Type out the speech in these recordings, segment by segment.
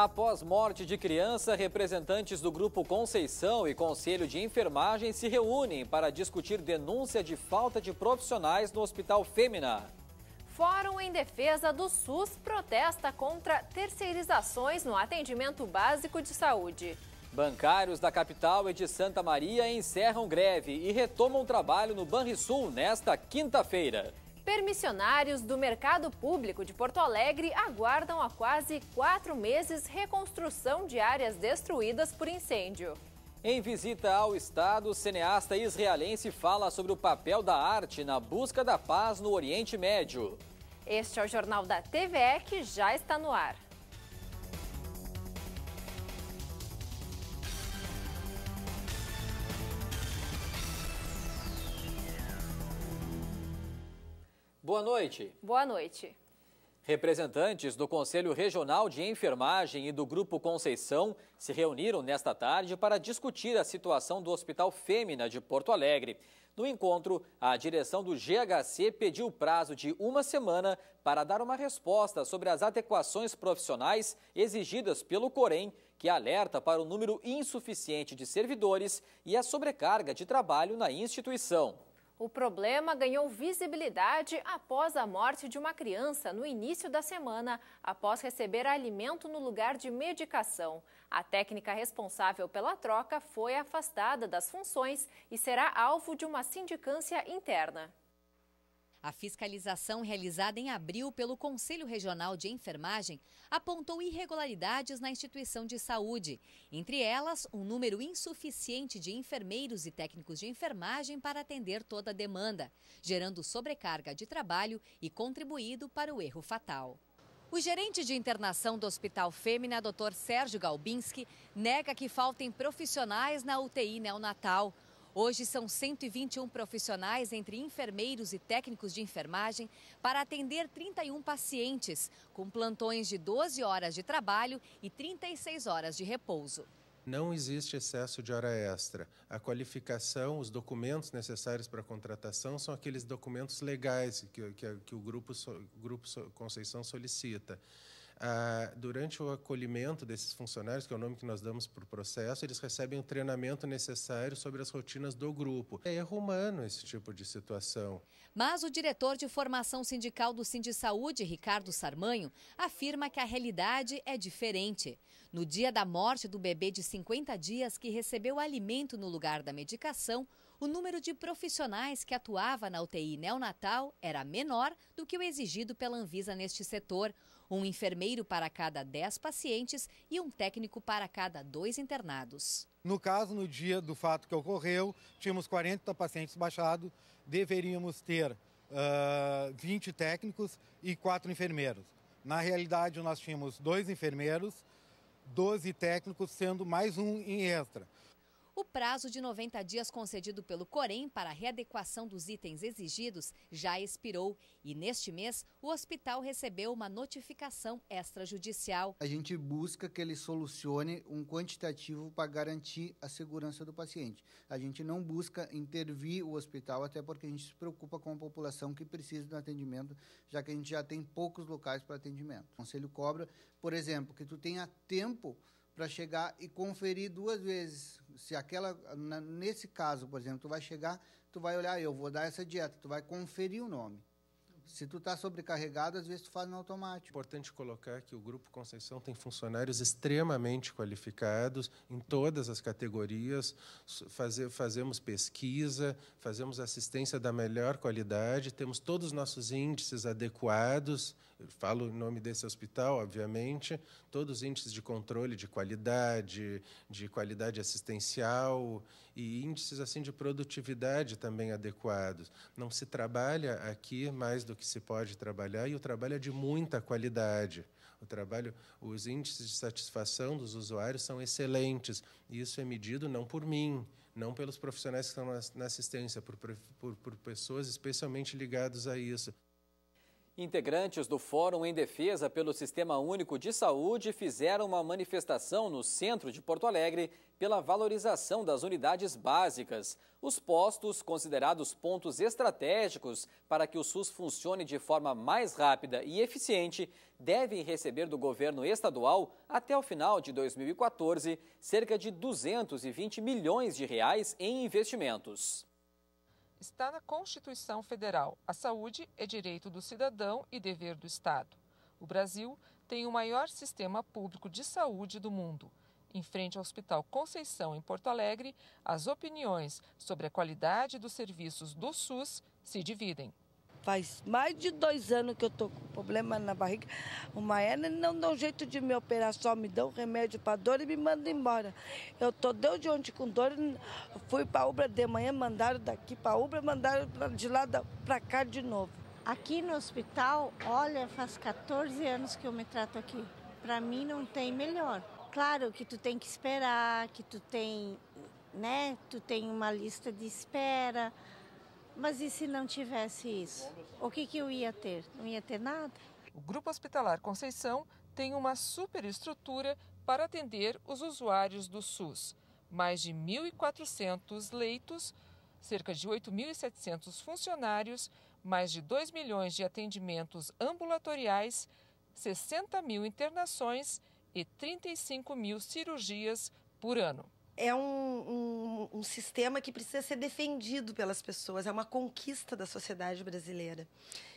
Após morte de criança, representantes do Grupo Conceição e Conselho de Enfermagem se reúnem para discutir denúncia de falta de profissionais no Hospital Fêmina. Fórum em Defesa do SUS protesta contra terceirizações no atendimento básico de saúde. Bancários da capital e de Santa Maria encerram greve e retomam trabalho no Banrisul nesta quinta-feira. Permissionários do mercado público de Porto Alegre aguardam há quase quatro meses reconstrução de áreas destruídas por incêndio. Em visita ao Estado, o cineasta israelense fala sobre o papel da arte na busca da paz no Oriente Médio. Este é o Jornal da TVE que já está no ar. boa noite. Boa noite. Representantes do Conselho Regional de Enfermagem e do Grupo Conceição se reuniram nesta tarde para discutir a situação do Hospital Fêmina de Porto Alegre. No encontro, a direção do GHC pediu prazo de uma semana para dar uma resposta sobre as adequações profissionais exigidas pelo Corém, que alerta para o número insuficiente de servidores e a sobrecarga de trabalho na instituição. O problema ganhou visibilidade após a morte de uma criança no início da semana, após receber alimento no lugar de medicação. A técnica responsável pela troca foi afastada das funções e será alvo de uma sindicância interna. A fiscalização realizada em abril pelo Conselho Regional de Enfermagem apontou irregularidades na instituição de saúde, entre elas um número insuficiente de enfermeiros e técnicos de enfermagem para atender toda a demanda, gerando sobrecarga de trabalho e contribuído para o erro fatal. O gerente de internação do Hospital Fêmea, Dr. Sérgio Galbinski, nega que faltem profissionais na UTI neonatal. Hoje são 121 profissionais, entre enfermeiros e técnicos de enfermagem, para atender 31 pacientes, com plantões de 12 horas de trabalho e 36 horas de repouso. Não existe excesso de hora extra. A qualificação, os documentos necessários para a contratação são aqueles documentos legais que, que, que o grupo, grupo Conceição solicita. Ah, durante o acolhimento desses funcionários, que é o nome que nós damos para o processo, eles recebem o treinamento necessário sobre as rotinas do grupo. É erro humano esse tipo de situação. Mas o diretor de formação sindical do Sindicato Saúde, Ricardo Sarmanho, afirma que a realidade é diferente. No dia da morte do bebê de 50 dias que recebeu alimento no lugar da medicação, o número de profissionais que atuava na UTI neonatal era menor do que o exigido pela Anvisa neste setor um enfermeiro para cada 10 pacientes e um técnico para cada dois internados. No caso, no dia do fato que ocorreu, tínhamos 40 pacientes baixados, deveríamos ter uh, 20 técnicos e 4 enfermeiros. Na realidade, nós tínhamos dois enfermeiros, 12 técnicos, sendo mais um em extra. O prazo de 90 dias concedido pelo Corém para a readequação dos itens exigidos já expirou e, neste mês, o hospital recebeu uma notificação extrajudicial. A gente busca que ele solucione um quantitativo para garantir a segurança do paciente. A gente não busca intervir o hospital, até porque a gente se preocupa com a população que precisa do atendimento, já que a gente já tem poucos locais para atendimento. O conselho cobra, por exemplo, que tu tenha tempo para chegar e conferir duas vezes. Se aquela, na, nesse caso, por exemplo, tu vai chegar, tu vai olhar, eu vou dar essa dieta, tu vai conferir o nome. Se tu está sobrecarregado, às vezes tu faz no automático. Importante colocar que o Grupo Conceição tem funcionários extremamente qualificados em todas as categorias. Faze fazemos pesquisa, fazemos assistência da melhor qualidade, temos todos os nossos índices adequados falo em nome desse hospital, obviamente, todos os índices de controle de qualidade, de qualidade assistencial e índices assim de produtividade também adequados. Não se trabalha aqui mais do que se pode trabalhar e o trabalho é de muita qualidade. O trabalho, os índices de satisfação dos usuários são excelentes. E isso é medido não por mim, não pelos profissionais que estão na assistência, por, por, por pessoas especialmente ligadas a isso. Integrantes do Fórum em Defesa pelo Sistema Único de Saúde fizeram uma manifestação no centro de Porto Alegre pela valorização das unidades básicas, os postos considerados pontos estratégicos para que o SUS funcione de forma mais rápida e eficiente, devem receber do governo estadual até o final de 2014 cerca de 220 milhões de reais em investimentos. Está na Constituição Federal. A saúde é direito do cidadão e dever do Estado. O Brasil tem o maior sistema público de saúde do mundo. Em frente ao Hospital Conceição, em Porto Alegre, as opiniões sobre a qualidade dos serviços do SUS se dividem. Faz mais de dois anos que eu tô com problema na barriga. Uma hernia não dá um jeito de me operar, só me dão um remédio para dor e me mandam embora. Eu tô de onde com dor, fui para Ubra de manhã, mandaram daqui para Ubra, mandaram de lá para cá de novo. Aqui no hospital, olha, faz 14 anos que eu me trato aqui. Para mim não tem melhor. Claro que tu tem que esperar, que tu tem, né? Tu tem uma lista de espera mas e se não tivesse isso? O que, que eu ia ter? Não ia ter nada? O Grupo Hospitalar Conceição tem uma superestrutura para atender os usuários do SUS. Mais de 1.400 leitos, cerca de 8.700 funcionários, mais de 2 milhões de atendimentos ambulatoriais, 60 mil internações e 35 mil cirurgias por ano é um, um, um, sistema que precisa ser defendido pelas pessoas, é uma conquista da sociedade brasileira.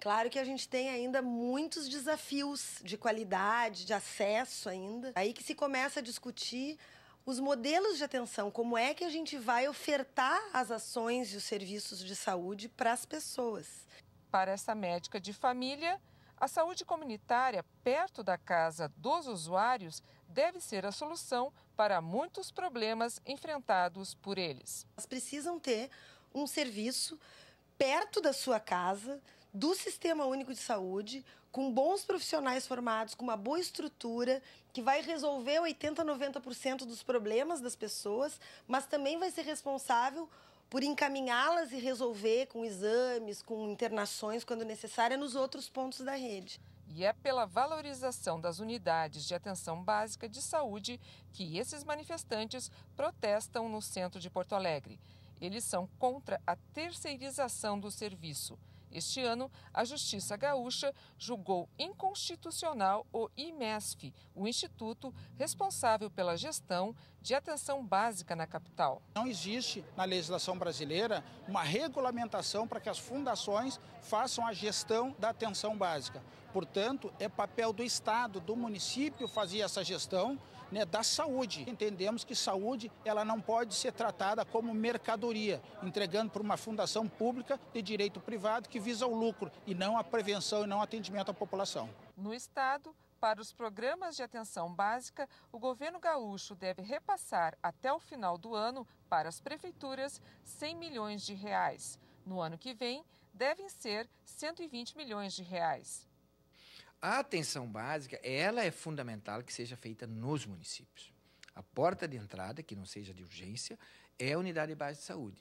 Claro que a gente tem ainda muitos desafios de qualidade, de acesso ainda. Aí que se começa a discutir os modelos de atenção, como é que a gente vai ofertar as ações e os serviços de saúde para as pessoas. Para essa médica de família, a saúde comunitária perto da casa dos usuários deve ser a solução para muitos problemas enfrentados por eles. Elas precisam ter um serviço perto da sua casa, do Sistema Único de Saúde, com bons profissionais formados, com uma boa estrutura, que vai resolver 80, 90% dos problemas das pessoas, mas também vai ser responsável por encaminhá-las e resolver com exames, com internações, quando necessária, nos outros pontos da rede. E é pela valorização das unidades de atenção básica de saúde que esses manifestantes protestam no centro de Porto Alegre. Eles são contra a terceirização do serviço. Este ano, a Justiça Gaúcha julgou inconstitucional o IMESF, o instituto responsável pela gestão de atenção básica na capital. Não existe na legislação brasileira uma regulamentação para que as fundações façam a gestão da atenção básica. Portanto, é papel do Estado, do município fazer essa gestão né, da saúde. Entendemos que saúde ela não pode ser tratada como mercadoria, entregando por uma fundação pública de direito privado que visa o lucro e não a prevenção e não atendimento à população. No estado, para os programas de atenção básica, o governo gaúcho deve repassar até o final do ano para as prefeituras 100 milhões de reais. No ano que vem, devem ser 120 milhões de reais a atenção básica, ela é fundamental que seja feita nos municípios. A porta de entrada, que não seja de urgência, é a unidade básica de saúde.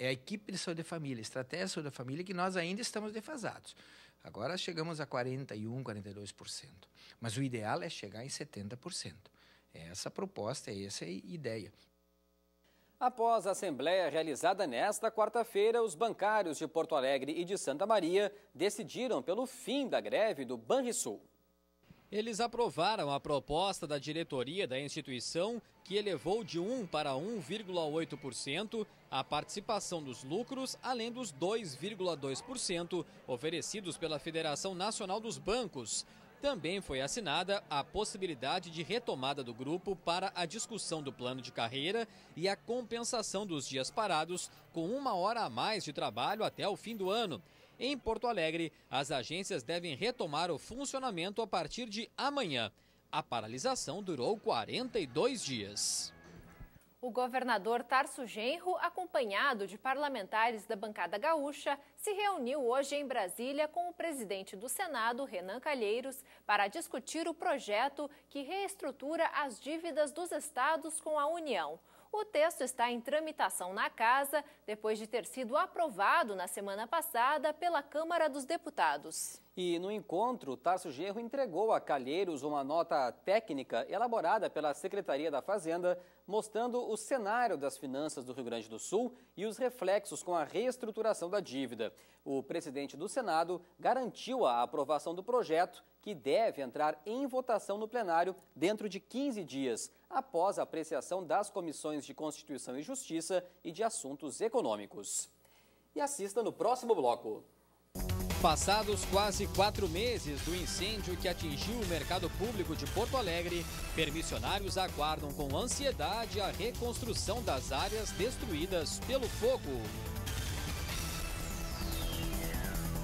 É a equipe de saúde da família, estratégia de saúde da família, que nós ainda estamos defasados. Agora chegamos a 41%, 42%. Mas o ideal é chegar em 70%. Essa proposta, essa é a é ideia. Após a assembleia realizada nesta quarta-feira, os bancários de Porto Alegre e de Santa Maria decidiram pelo fim da greve do Banrisul. Eles aprovaram a proposta da diretoria da instituição, que elevou de 1 para 1,8% a participação dos lucros, além dos 2,2% oferecidos pela Federação Nacional dos Bancos. Também foi assinada a possibilidade de retomada do grupo para a discussão do plano de carreira e a compensação dos dias parados com uma hora a mais de trabalho até o fim do ano. Em Porto Alegre, as agências devem retomar o funcionamento a partir de amanhã. A paralisação durou 42 dias. O governador Tarso Genro, acompanhado de parlamentares da bancada gaúcha, se reuniu hoje em Brasília com o presidente do Senado, Renan Calheiros, para discutir o projeto que reestrutura as dívidas dos estados com a União. O texto está em tramitação na casa, depois de ter sido aprovado na semana passada pela Câmara dos Deputados. E no encontro, Tarso Gerro entregou a Calheiros uma nota técnica elaborada pela Secretaria da Fazenda, mostrando o cenário das finanças do Rio Grande do Sul e os reflexos com a reestruturação da dívida. O presidente do Senado garantiu a aprovação do projeto, que deve entrar em votação no plenário dentro de 15 dias, após a apreciação das comissões de Constituição e Justiça e de Assuntos Econômicos. E assista no próximo bloco. Passados quase quatro meses do incêndio que atingiu o mercado público de Porto Alegre, permissionários aguardam com ansiedade a reconstrução das áreas destruídas pelo fogo.